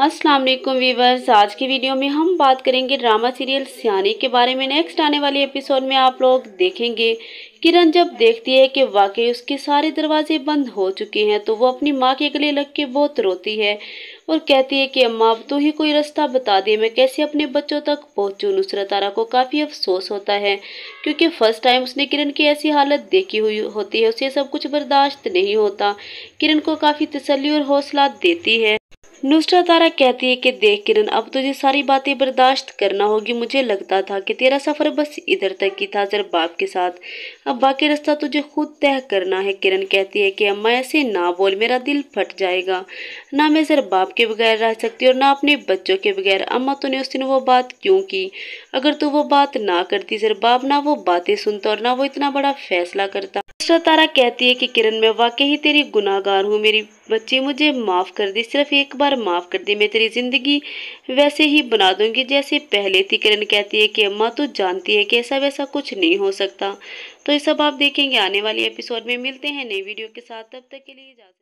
अस्सलाम वालेकुम वीवर्स आज की वीडियो में हम बात करेंगे ड्रामा सीरियल सियाने के बारे में नेक्स्ट आने वाले एपिसोड में आप लोग देखेंगे किरण जब देखती है कि वाकई उसके सारे दरवाजे बंद हो चुके हैं तो वो अपनी माँ के गले लग के बहुत रोती है और कहती है कि अम्मा अब तो ही कोई रास्ता बता दे मैं कैसे अपने बच्चों तक पहुँचूँ नुसरत आरा को काफ़ी अफसोस होता है क्योंकि फ़र्स्ट टाइम उसने किरण की ऐसी हालत देखी हुई होती है उसे सब कुछ बर्दाश्त नहीं होता किरण को काफ़ी तसली और हौसला देती है नुसरा तारा कहती है कि देख किरण अब तुझे सारी बातें बर्दाश्त करना होगी मुझे लगता था कि तेरा सफ़र बस इधर तक ही था जर बाप के साथ अब बाकी रास्ता तुझे खुद तय करना है किरण कहती है कि अम्मा ऐसे ना बोल मेरा दिल फट जाएगा ना मैं जर बाप के बगैर रह सकती और ना अपने बच्चों के बगैर अम्मा तूने उस दिन वो बात क्यों की अगर तू वो बात ना करती जर बाप ना वो बातें सुनता और ना वो इतना बड़ा फैसला करता तारा कहती है कि किरण मैं वाकई ही तेरी गुनाहगार हूँ मेरी बच्ची मुझे माफ़ कर दी सिर्फ एक बार माफ़ कर दी मैं तेरी ज़िंदगी वैसे ही बना दूंगी जैसे पहले थी किरण कहती है कि अम्मा तो जानती है कि ऐसा वैसा कुछ नहीं हो सकता तो ये सब आप देखेंगे आने वाले एपिसोड में मिलते हैं नई वीडियो के साथ तब तक के लिए इजाज़त